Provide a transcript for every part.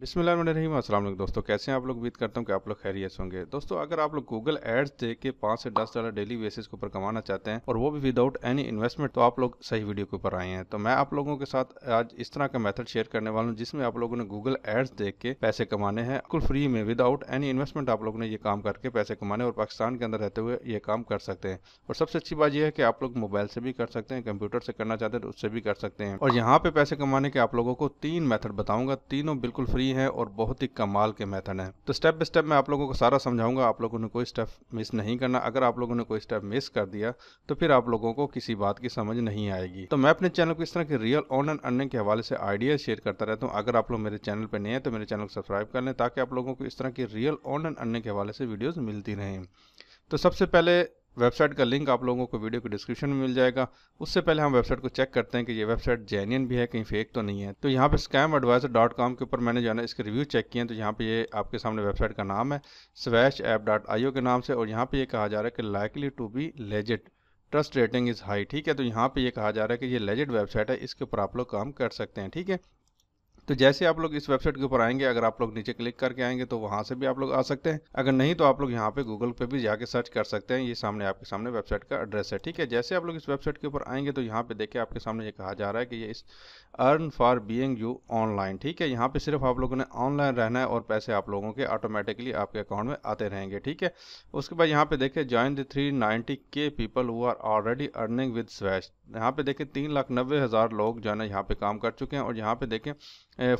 बिसमीम दोस्तों कैसे हैं आप लोग उम्मीद करता हूँ कि आप लोग खैरियत होंगे दोस्तों अगर आप लोग गूगल एड्स देख के पाँच से दस डॉलर डेली बेसिस के ऊपर कमाना चाहते हैं और वो भी विदाउट एनी इन्वेस्टमेंट तो आप लोग सही वीडियो के ऊपर आए हैं तो मैं आप लोगों के साथ आज इस तरह का मैथड शेयर करने वाला हूँ जिसमें आप लोगों ने गूगल एड्स देख के पैसे कमाने हैं बिल्कुल फ्री में विदाउट एनी इन्वेस्टमेंट आप लोगों ने ये काम करके पैसे कमाने और पाकिस्तान के अंदर रहते हुए ये काम कर सकते हैं और सबसे अच्छी बात यह है कि आप लोग मोबाइल से भी कर सकते हैं कंप्यूटर से करना चाहते हैं तो उससे भी कर सकते हैं और यहाँ पे पैसे कमाने के आप लोगों को तीन मैथड बताऊंगा तीनों बिल्कुल फ्री फ्री हैं और बहुत ही कमाल के मेथड हैं तो स्टेप बाई स्टेप मैं आप लोगों को सारा समझाऊंगा आप लोगों ने कोई स्टेप मिस नहीं करना अगर आप लोगों ने कोई स्टेप मिस कर दिया तो फिर आप लोगों को किसी बात की समझ नहीं आएगी तो मैं अपने चैनल को इस तरह के रियल ऑनलाइन अर्निंग के हवाले से आइडिया शेयर करता रहता हूँ अगर आप लोग मेरे चैनल पर नहीं है तो मेरे चैनल को सब्सक्राइब कर लें ताकि आप लोगों को इस तरह की रियल ऑनलाइन अर्निंग के हवाले से वीडियोज़ मिलती रहें तो सबसे पहले वेबसाइट का लिंक आप लोगों को वीडियो के डिस्क्रिप्शन में मिल जाएगा उससे पहले हम वेबसाइट को चेक करते हैं कि ये वेबसाइट जेन्यन भी है कहीं फेक तो नहीं है तो यहाँ पे स्कैम एडवाइजर डॉट कॉम के ऊपर मैंने जो है ना इसके रिव्यू चेक किए हैं तो यहाँ पे ये आपके सामने वेबसाइट का नाम है स्वैश ऐप डॉट आई के नाम से और यहाँ पर यह कहा जा रहा है कि likely to be legit trust rating is high ठीक है तो यहाँ पर ये कहा जा रहा है कि ये लेजिट वेबसाइट है इसके ऊपर आप लोग काम कर सकते हैं ठीक है तो जैसे आप लोग इस वेबसाइट के ऊपर आएंगे अगर आप लोग नीचे क्लिक करके आएंगे तो वहाँ से भी आप लोग आ सकते हैं अगर नहीं तो आप लोग यहाँ पे गूगल पे भी जाके सर्च कर सकते हैं ये सामने आपके सामने वेबसाइट का एड्रेस है ठीक है जैसे आप लोग इस वेबसाइट के ऊपर आएंगे तो यहाँ पे देखे आपके सामने ये कहा जा रहा है कि ये is earn for being you online ठीक है यहाँ पे सिर्फ आप लोगों ने ऑनलाइन रहना है और पैसे आप लोगों के ऑटोमेटिकली आपके अकाउंट में आते रहेंगे ठीक है उसके बाद यहाँ पे देखे join the three ninety K people who are already earning with Swash यहाँ पे देखें तीन लाख नब्बे हज़ार लोग जो है ना यहाँ पे काम कर चुके हैं और यहाँ पे देखें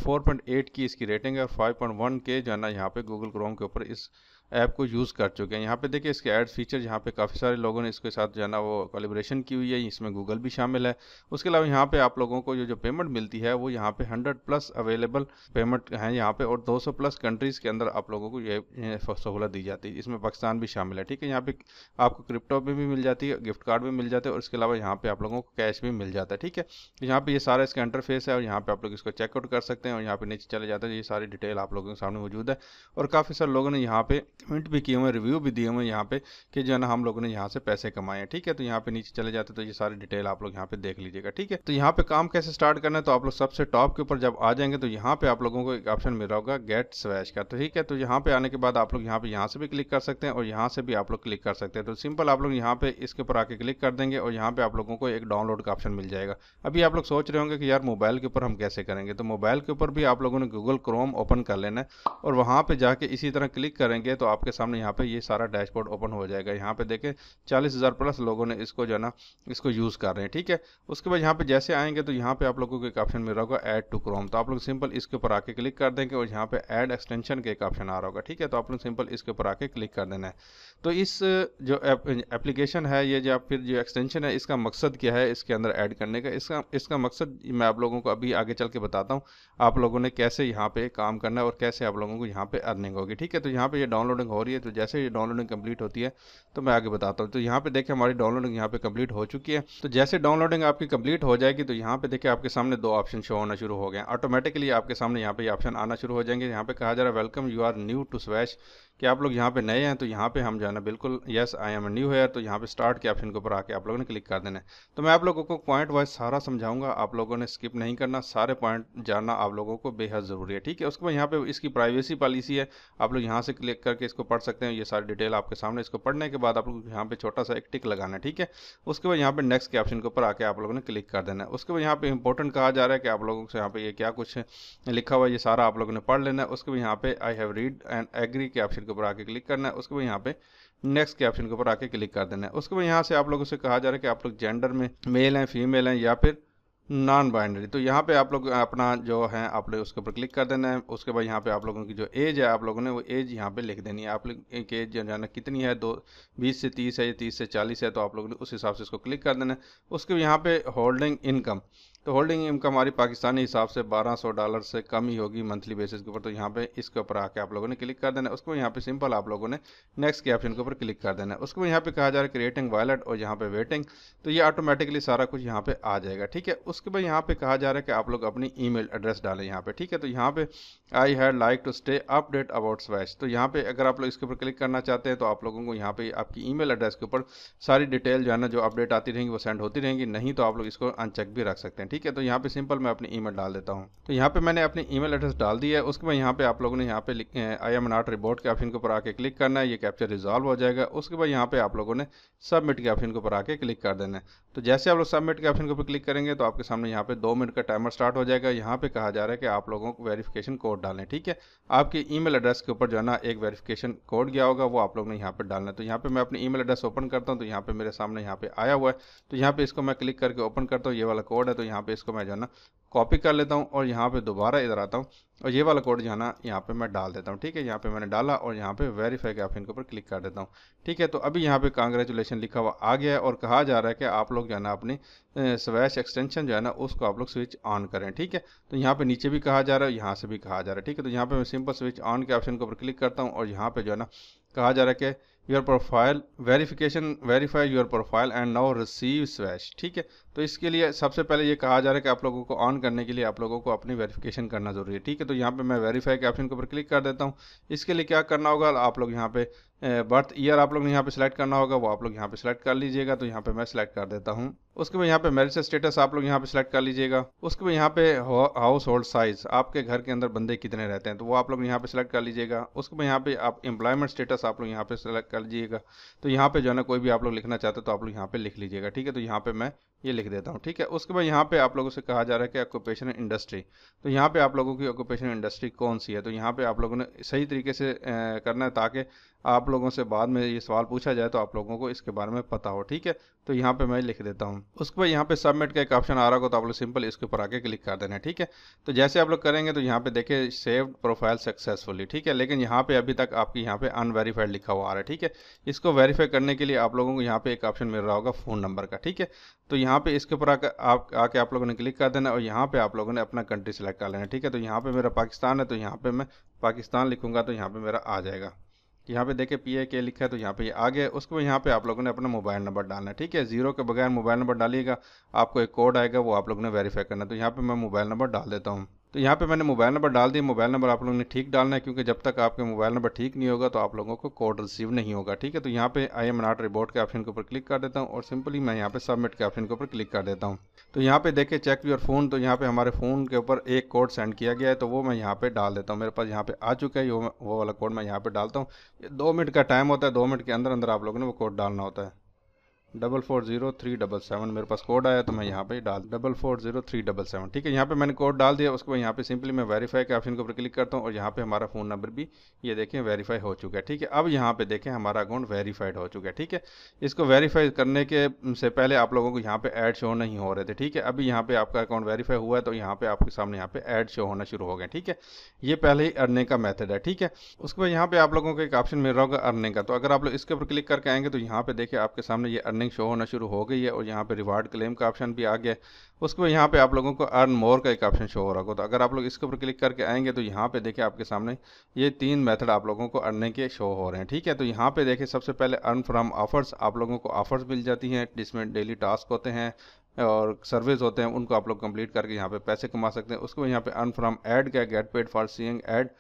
4.8 की इसकी रेटिंग है और 5.1 के जाना यहाँ पे गूगल क्रोम के ऊपर इस ऐप को यूज़ कर चुके हैं यहाँ पे देखिए इसके एड्स फीचर यहाँ पे काफ़ी सारे लोगों ने इसके साथ जो है ना वो कॉलिब्रेशन की हुई है इसमें गूगल भी शामिल है उसके अलावा यहाँ पे आप लोगों को जो जो पेमेंट मिलती है वो यहाँ पे हंड्रेड प्लस अवेलेबल पेमेंट हैं यहाँ पे और दो प्लस कंट्रीज़ के अंदर आप लोगों को ये सहूलत दी जाती है इसमें पाकिस्तान भी शामिल है ठीक है यहाँ पर आपको क्रिप्टो भी, भी मिल जाती है गिफ्ट कार्ड भी मिल जाते हैं और इसके अलावा यहाँ पर आप लोगों को कैश भी मिल जाता है ठीक है यहाँ पर ये सारा इसका इंटरफेस है और यहाँ पर आप लोग इसको चेकआउट कर सकते हैं और यहाँ पर नीचे चले जाते हैं ये सारी डिटेल आप लोगों के सामने मौजूद है और काफ़ी सारे लोगों ने यहाँ पर कमेंट भी किए हुए रिव्यू भी दिए हुए यहाँ पे कि जो है ना हम लोगों ने यहाँ से पैसे कमाए हैं ठीक है तो यहाँ पे नीचे चले जाते तो ये सारी डिटेल आप लोग यहाँ पे देख लीजिएगा ठीक है तो यहाँ पे काम कैसे स्टार्ट करना है तो आप लोग सबसे टॉप के ऊपर जब आ जाएंगे तो यहाँ पे आप लोगों को एक ऑप्शन मिल रहा होगा गेट स्वैश का तो ठीक है तो यहाँ पे आने के बाद आप लोग यहाँ पे यहाँ से भी क्लिक कर सकते हैं और यहाँ से भी आप लोग क्लिक कर सकते हैं तो सिंपल आप लोग यहाँ पे इसके ऊपर आके क्लिक कर देंगे और यहाँ पे आप लोगों को एक डाउनलोड का ऑप्शन मिल जाएगा अभी आप लोग सोच रहे होंगे कि यार मोबाइल के ऊपर हम कैसे करेंगे तो मोबाइल के ऊपर भी आप लोगों ने गूगल क्रोम ओपन कर लेना है और वहाँ पे जाके इसी तरह क्लिक करेंगे तो तो आपके सामने यहाँ पे ये सारा डैशबोर्ड ओपन हो जाएगा यहाँ पे देखें चालीस हज़ार प्लस लोगों ने इसको जो है ना इसको यूज़ कर रहे हैं ठीक है उसके बाद यहाँ पे जैसे आएंगे तो यहाँ पे आप लोगों को एक ऑप्शन मिल रहा होगा ऐड टू क्रोम तो आप लोग सिंपल इसके ऊपर आके क्लिक कर देंगे और यहाँ पे ऐड एक्सटेंशन का एक ऑप्शन आ रहा होगा ठीक है तो आप लोग सिंपल इसके ऊपर आके क्लिक कर देना है तो इस जो एप्लीकेशन है ये जो फिर जो एक्सटेंशन है इसका मकसद क्या है इसके अंदर ऐड करने का इसका इसका मकसद मैं आप लोगों को अभी आगे चल के बताता हूँ आप लोगों ने कैसे यहाँ पे काम करना है और कैसे आप लोगों को यहाँ पे अर्निंग होगी ठीक है तो यहाँ पर ये डाउनलोड डाउनलोडिंग हो रही है तो जैसे ही डाउनलोडिंग कंप्लीट होती है तो मैं आगे बताता हूँ तो यहाँ पे देखिए हमारी डाउनलोडिंग यहाँ पे कंप्लीट हो चुकी है तो जैसे डाउनलोडिंग आपकी कंप्लीट हो जाएगी तो यहाँ पे देखिए आपके सामने दो ऑप्शन शो होना शुरू हो गए ऑटोमेटिकली आपके सामने यहाँ पे ऑप्शन आना शुरू हो जाएंगे यहाँ पे कहा जा रहा है welcome you are new to Swash कि आप लोग यहाँ पे नए हैं तो यहाँ पे हम जाना बिल्कुल yes I am new here तो यहाँ पे स्टार्ट के ऑप्शन के ऊपर आके आप लोगों ने क्लिक कर देना है तो मैं आप लोगों को पॉइंट वाइज सारा समझाऊंगा आप लोगों ने स्किप नहीं करना सारे पॉइंट जानना आप लोगों को बेहद ज़रूरी है ठीक है उसके बाद यहाँ पे इसकी प्राइवेसी पॉलिसी है आप लोग यहाँ से क्लिक करके इसको पढ़ सकते हैं ये सारी डिटेल आपके सामने इसको पढ़ने के बाद आप लोग यहाँ पे छोटा सा एक टिक लगाना है ठीक है उसके बाद यहाँ पे नेक्स्ट के ऑप्शन के ऊपर आके आप लोगों ने क्लिक कर देना है उसके बाद यहाँ पे इंपॉर्टेंट कहा जा रहा है कि आप लोगों से यहाँ पे ये क्या कुछ लिखा हुआ है ये सारा आप लोगों ने पढ़ लेना है उसके बाद यहाँ पे I have read and agree के ऑप्शन के ऊपर आके क्लिक करना है उसके बाद यहाँ पे नेक्स्ट के ऑप्शन के ऊपर आके क्लिक कर देना है उसके बाद यहाँ से आप लोगों से कहा जा रहा है कि आप लोग जेंडर में मेल हैं फीमेल हैं या फिर नॉन बाइनरी तो यहाँ पे आप लोग अपना जो है आप लोग उसके ऊपर क्लिक कर देना है उसके बाद यहाँ पे आप लोगों की जो एज है आप लोगों ने वो एज यहाँ पे लिख देनी है आप लोग एक एज जाना कितनी है दो बीस से तीस है या तीस से चालीस है तो आप लोगों ने उस हिसाब से इसको क्लिक कर देना है उसके बाद यहाँ पे होल्डिंग इनकम तो होल्डिंग इनकम हमारी पाकिस्तानी हिसाब से 1200 डॉलर से कम ही होगी मंथली बेसिस के ऊपर तो यहाँ पे इसके ऊपर आके आप लोगों ने क्लिक कर देना उसको यहाँ पे सिंपल आप लोगों ने नेक्स्ट के ऑप्शन के ऊपर क्लिक कर देना उसको यहाँ पे कहा जा रहा है क्रिएटिंग वॉलेट और यहाँ पे वेटिंग तो ये ऑटोमेटिकली सारा कुछ यहाँ पे आ जाएगा ठीक है उसके बाद यहाँ पे कहा जा रहा है कि आप लोग अपनी ई एड्रेस डालें यहाँ पे ठीक है तो यहाँ पे I had like to stay update about Swash तो यहाँ पे अगर आप लोग इसके ऊपर क्लिक करना चाहते हैं तो आप लोगों को यहाँ पे आपकी मेल एड्रेस के ऊपर सारी डिटेल जो है ना जो अपडेट आती रहेंगी वो सेंड होती रहेंगी नहीं तो आप लोग इसको अनचेक भी रख सकते हैं ठीक है तो यहाँ पे सिंपल मैं अपनी ईमेल डाल देता हूँ तो यहाँ पे मैंने अपनी ईमेल एड्रेस डाल दी है उसके बाद यहाँ पे आप लोगों ने यहाँ पे आई एम नॉट रिबोट के ऑप्शन के ऊपर आके क्लिक करना है ये कैप्चर रिजॉल्व हो जाएगा उसके बाद यहाँ पे आप लोगों ने सबमिट के ऑप्शन के ऊपर आके क्लिक कर देना है तो जैसे आप लोग सबमिट के ऑप्शन के ऊपर क्लिक करेंगे तो आपके सामने यहाँ पे दो मिनट का टाइमर स्टार्ट हो जाएगा यहाँ पे कहा जा रहा है कि आप लोगों को वेरीफिकेशन कोड डालें ठीक है आपके ई एड्रेस के ऊपर जो है ना एक वेरीफिकेशन कोड गया होगा वो आप लोगों ने यहाँ पर डालना है तो यहाँ पर मैं अपनी ई एड्रेस ओपन करता हूँ तो यहाँ पे मेरे सामने यहाँ पे आया हुआ है तो यहाँ पर इसको मैं क्लिक करके ओपन करता हूँ ये वाला कोड है तो यहाँ पे इसको मैं जो है ना कॉपी कर लेता हूँ और यहाँ पे दोबारा इधर आता हूँ और ये वाला कोड जो है ना यहाँ पे मैं डाल देता हूँ ठीक है यहाँ पे मैंने डाला और यहाँ पे वेरीफाई के ऑप्शन के ऊपर क्लिक कर देता हूँ ठीक है तो अभी यहाँ पे कांग्रेचुलेशन लिखा हुआ आ गया है और कहा जा रहा है कि आप लोग जो है ना अपनी स्वैश एक्सटेंशन जो है ना उसको आप लोग स्विच ऑन करें ठीक है तो यहाँ पे नीचे भी कहा जा रहा है यहाँ से भी कहा जा रहा है ठीक है तो यहाँ पे मैं सिंपल स्विच ऑन के ऑप्शन के ऊपर क्लिक करता हूँ और यहाँ पे जो है ना कहा जा रहा है कि your profile verification verify your profile and now receive Swash ठीक है तो इसके लिए सबसे पहले ये कहा जा रहा है कि आप लोगों को ऑन करने के लिए आप लोगों को अपनी वेरीफिकेशन करना जरूरी है ठीक है तो यहाँ पे मैं वेरीफाई के ऑप्शन के ऊपर क्लिक कर देता हूँ इसके लिए क्या करना होगा आप लोग यहाँ पे बर्थ ईयर आप लोग ने यहाँ पे सिलेक्ट करना होगा वो आप लोग यहाँ पे सिलेक्ट कर लीजिएगा तो यहाँ पे मैं सिलेक्ट कर देता हूँ उसके बाद यहाँ पे मैरिज स्टेटस आप लोग यहाँ पे सिलेक्ट कर लीजिएगा उसके बाद यहाँ पे हाउस होल्ड साइज आपके घर के अंदर बंदे कितने रहते हैं तो वो आप लोग यहाँ पे सिलेक्ट कर लीजिएगा उसके बाद यहाँ पे आप एम्प्लॉयमेंट स्टेटस आप लोग यहाँ पे सिलेक्ट कर लीजिएगा तो यहाँ पे जो है ना कोई भी आप लोग लिखना चाहते हो तो आप लोग यहाँ पे लिख लीजिएगा ठीक है तो यहाँ पे मैं ये लिख देता हूँ ठीक है उसके बाद यहाँ पे आप लोगों से कहा जा रहा है कि ऑक्यूपेशन इंडस्ट्री तो यहाँ पे आप लोगों की ऑक्यूपेशन इंडस्ट्री कौन सी है तो यहाँ पे आप लोगों ने सही तरीके से करना है ताकि आप लोगों से बाद में ये सवाल पूछा जाए तो आप लोगों को इसके बारे में पता हो ठीक है तो यहाँ पे मैं लिख देता हूँ उसके बाद यहाँ पे सबमिट का एक ऑप्शन आ रहा हो तो आप लोग सिंपल इसके ऊपर आके क्लिक कर देना है ठीक है तो जैसे आप लोग करेंगे तो यहाँ पे देखे सेव प्रोफाइल सक्सेसफुली ठीक है लेकिन यहाँ पे अभी तक आपकी यहाँ पे अनवेरीफाइड लिखा हुआ आ रहा है ठीक है इसको वेरीफाई करने के लिए आप लोगों को यहाँ पे एक ऑप्शन मिल रहा होगा फ़ोन नंबर का ठीक है तो यहाँ पे इसके ऊपर आकर आप आके आप लोगों ने क्लिक कर देना और यहाँ पे आप लोगों ने अपना कंट्री सेलेक्ट कर लेना ठीक है तो यहाँ पे मेरा पाकिस्तान है तो यहाँ पे मैं पाकिस्तान लिखूंगा तो यहाँ पे मेरा आ जाएगा यहाँ पे देखे पी के लिखा है तो यहाँ पे ये आ गया उसके बाद यहाँ पे आप लोगों ने अपना मोबाइल नंबर डालना है ठीक है जीरो के बगैर मोबाइल नंबर डालिएगा आपको एक कोड आएगा वो आप लोगों ने वेरीफाई करना है तो यहाँ पे मैं मोबाइल नंबर डाल देता हूँ तो यहाँ पे मैंने मोबाइल नंबर डाल दिया मोबाइल नंबर आप लोगों ने ठीक डालना है क्योंकि जब तक आपके मोबाइल नंबर ठीक नहीं होगा तो आप लोगों को कोड रिसीव नहीं होगा ठीक है तो यहाँ पे आई एम नॉट रिबोट के ऑप्शन के ऊपर क्लिक कर देता हूँ और सिंपली मैं यहाँ पे सबमिट के ऑप्शन के ऊपर क्लिक कर देता हूँ तो यहाँ पे देखे चेक यूर फोन तो यहाँ पे हमारे फोन के ऊपर एक कोड सेंड किया गया है तो वो मैं यहाँ पे डाल देता हूँ मेरे पास यहाँ पे आ चुका है वो वाला कोड मैं यहाँ पे डालता हूँ दो मिनट का टाइम होता है दो मिनट के अंदर अंदर आप लोगों ने वो कोड डालना होता है double four zero three double seven मेरे पास कोड आया तो मैं यहाँ पे डाल double four zero three double seven ठीक है यहाँ पे मैंने कोड डाल दिया उसके बाद यहाँ पे सिंपली मैं वेरीफाई के ऑप्शन के ऊपर क्लिक करता हूँ और यहाँ पे हमारा फ़ोन नंबर भी ये देखें वेरीफाई हो चुका है ठीक है अब यहाँ पे देखें हमारा अकाउंट वेरीफाइड हो चुका है ठीक है इसको वेरीफाई करने के से पहले आप लोगों को यहाँ पे एड शो नहीं हो रहे थे ठीक है अभी यहाँ पे आपका अकाउंट वेरीफाई हुआ है तो यहाँ पे आपके सामने यहाँ पे एड शो होना शुरू हो गया ठीक है ये पहले ही अर्निंग का मैथड है ठीक है उसके बाद यहाँ पे आप लोगों को एक ऑप्शन मिल रहा होगा अर्निंग का तो अगर आप लोग इसके ऊपर क्लिक करके आएंगे तो यहाँ पे देखें आपके सामने ये अर्निंग शो होना शुरू हो गई है और यहाँ पे रिवार्ड क्लेम का ऑप्शन भी आ गया है उसके बाद यहाँ पे आप लोगों को अर्न मोर का एक ऑप्शन शो हो रहा होगा तो अगर आप लोग इसके ऊपर क्लिक करके आएंगे तो यहाँ पे देखें आपके सामने ये तीन मेथड आप लोगों को अर्निंग के शो हो रहे हैं ठीक है तो यहाँ पे देखें सबसे पहले अर्न फ्राम ऑफर्स आप लोगों को ऑफर्स मिल जाती हैं जिसमें डेली टास्क होते हैं और सर्विस होते हैं उनको आप लोग कंप्लीट करके यहाँ पे पैसे कमा सकते हैं उसके बाद यहाँ पे अर्न फ्राम एड क्या get paid for seeing ad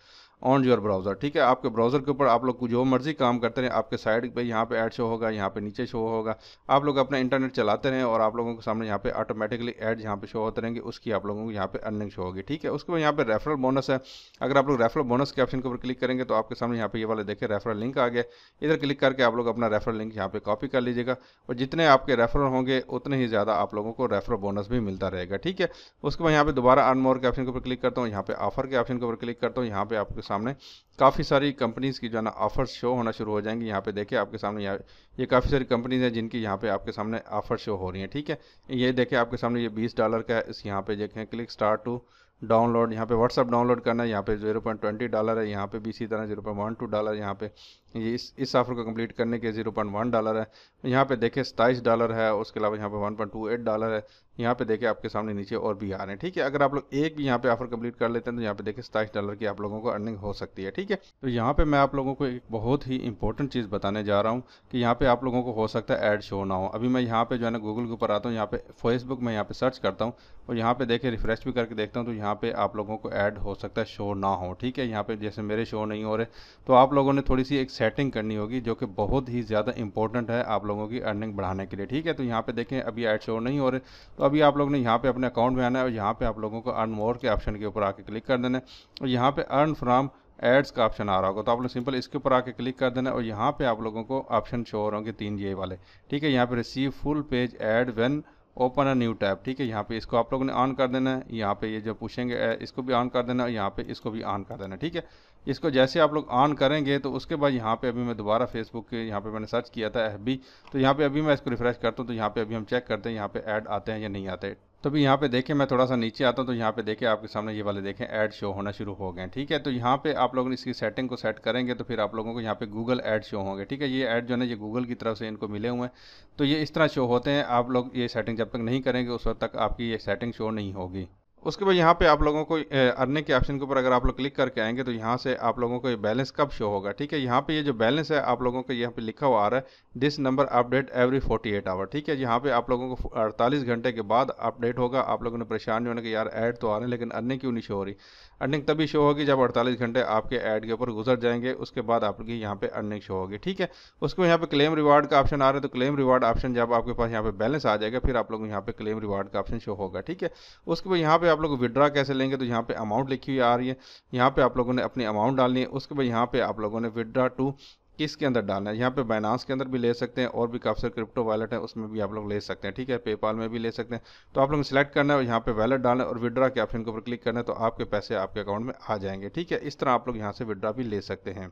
on your browser ठीक है आपके ब्राउज़र के ऊपर आप लोग जो मर्ज़ी काम करते रहें आपके साइड पे यहाँ पे ऐड शो होगा यहाँ पे नीचे शो होगा आप लोग अपना इंटरनेट चलाते रहें और आप लोगों के सामने यहाँ पे ऑटोमेटिकली ऐड यहाँ पे शो होते रहेंगे उसकी आप लोगों को यहाँ पे अर्निंग शो होगी ठीक है उसके बाद यहाँ पे रेफरल बोनस है अगर आप लोग रेफरल बोनस के ऑप्शन के ऊपर क्लिक करेंगे तो आपके सामने यहाँ पे ये वाले देखें रेफरल लिंक आ गया इधर क्लिक करके आप लोग अपना रेफरल लिंक यहाँ पे कॉपी कर लीजिएगा और जितने आपके रेफरल होंगे उतने ही ज़्यादा आप लोगों को रेफरल बोनस भी मिलता रहेगा ठीक है उसके बाद यहाँ पर दोबारा अर्न मोर के ऑप्शन के ऊपर क्लिक करता हूँ यहाँ पे ऑफर के ऑप्शन के ऊपर क्लिक करता हूँ यहाँ पे आपके सामने काफ़ी सारी कंपनीज़ की जो है ना ऑफर्स शो होना शुरू हो जाएंगी यहाँ पे देखिए आपके सामने यहाँ ये काफ़ी सारी कंपनीज़ हैं जिनकी यहाँ पे आपके सामने ऑफर शो हो रही हैं ठीक है ये देखिए आपके सामने ये बीस डॉलर का है इस यहाँ पे देखें क्लिक स्टार्ट टू डाउनलोड यहाँ पे व्हाट्सअप डाउनलोड करना है यहाँ पे जीरो पॉइंट ट्वेंटी डॉलर है यहाँ पे भी इसी तरह zero point one two dollar यहाँ पे ये इस इस ऑफर को कंप्लीट करने के जीरो पॉइंट वन डॉलर है यहाँ पे देखें सताईस डॉलर है उसके अलावा यहाँ पे one point two eight dollar है यहाँ पे देखें आपके सामने नीचे और भी आ रहे हैं ठीक है अगर आप लोग एक भी यहाँ पे ऑफर कंप्लीट कर लेते हैं तो यहाँ पे देखें सताईस डॉलर की आप लोगों को अर्निंग हो सकती है ठीक है तो यहाँ पे मैं आप लोगों को एक बहुत ही इंपॉर्टेंट चीज़ बताने जा रहा हूँ कि यहाँ पे आप लोगों को हो सकता है एड शो ना हो अभी मैं यहाँ पे जो है ना गूगल के ऊपर आता हूँ यहाँ पे फेसबुक में यहाँ पे सर्च करता हूँ और यहाँ पे देखे रिफ्रेश भी करके देखता हूँ तो यहाँ यहाँ पे आप लोगों को ऐड हो सकता है शो ना हो ठीक है यहाँ पे जैसे मेरे शो नहीं हो रहे तो आप लोगों ने थोड़ी सी एक सेटिंग करनी होगी जो कि बहुत ही ज़्यादा इंपॉर्टेंट है आप लोगों की अर्निंग बढ़ाने के लिए ठीक है तो यहाँ पर देखें अभी ऐड शो नहीं हो रहे तो अभी आप लोग ने यहाँ पर अपने अकाउंट में आना है और यहाँ पर आप लोगों को अर्न मोर के ऑप्शन के ऊपर आके क्लिक कर देना है और यहाँ पर अर्न फ्राम एड्स का ऑप्शन आ रहा होगा तो आप लोग सिंपल इसके ऊपर आके क्लिक कर देना और यहाँ पे आप लोगों को ऑप्शन शो हो रहे होंगे तीन ये वाले ठीक है यहाँ पे receive full page ad when open a new tab ठीक है यहाँ पे इसको आप लोगों ने ऑन कर देना है यहाँ पे ये जो पूछेंगे इसको भी ऑन कर देना है यहाँ पे इसको भी ऑन कर देना ठीक है इसको जैसे आप लोग ऑन करेंगे तो उसके बाद यहाँ पे अभी मैं दोबारा फेसबुक के यहाँ पे मैंने सर्च किया था एफ तो यहाँ पे अभी मैं इसको रिफ्रेश करता हूँ तो यहाँ पे अभी हम चेक करते हैं यहाँ पे ऐड आते हैं या नहीं आते तो भी यहाँ पे देखें मैं थोड़ा सा नीचे आता हूँ तो यहाँ पे देखें आपके सामने ये वाले देखें ऐड शो होना शुरू हो गए ठीक है तो यहाँ पे आप लोग इसकी सेटिंग को सेट करेंगे तो फिर आप लोगों को यहाँ पे गूगल ऐड शो होंगे ठीक है ये ऐड जो है ना ये गूगल की तरफ से इनको मिले हुए हैं तो ये इस तरह शो होते हैं आप लोग ये सेटिंग जब तक नहीं करेंगे उस वक्त तक आपकी ये सेटिंग शो नहीं होगी उसके बाद यहाँ पे आप लोगों को अर्निंग के ऑप्शन के ऊपर अगर आप लोग क्लिक करके आएंगे तो यहाँ से आप लोगों को ये बैलेंस कब शो होगा ठीक है यहाँ पे ये जो बैलेंस है आप लोगों को यहाँ पे लिखा हुआ आ रहा है this number update every 48 hour ठीक है यहाँ पे आप लोगों को 48 घंटे के बाद अपडेट होगा आप लोगों ने परेशान नहीं होने की यार ऐड तो आ रहे हैं लेकिन अर्निंग क्यों नहीं शो हो रही अर्निंग तभी शो होगी जब अड़तालीस घंटे आपके एड के ऊपर गुजर जाएंगे उसके बाद आपकी यहाँ पे अर्निंग शो होगी ठीक है उसके बाद यहाँ पे क्लेम रिवार्ड का ऑप्शन आ रहा है तो क्लेम रिवार्ड ऑप्शन जब आपके पास यहाँ पे बैलेंस आ जाएगा फिर आप लोगों को यहाँ पे क्लेम रिवार्ड का ऑप्शन शो होगा ठीक है उसके बाद यहाँ पे आप लोग विड्रा कैसे लेंगे तो यहाँ पे अमाउंट लिखी हुई आ रही है यहाँ पे आप लोगों ने अपनी अमाउंट डालनी है उसके बाद यहाँ पे आप लोगों ने विड्रा टू किसके अंदर डालना है यहाँ पे बाइनास के अंदर भी ले सकते हैं और भी काफ़ी सारे क्रिप्टो वैलेट है उसमें भी आप लोग ले सकते हैं ठीक है पेपाल में भी ले सकते हैं तो आप लोग सिलेक्ट करना है और यहाँ पे वैलेट डालना है और विड्रा के ऑप्शन के ऊपर क्लिक करना है तो आपके पैसे आपके अकाउंट में आ जाएंगे ठीक है इस तरह आप लोग यहाँ से विड्रा भी ले सकते हैं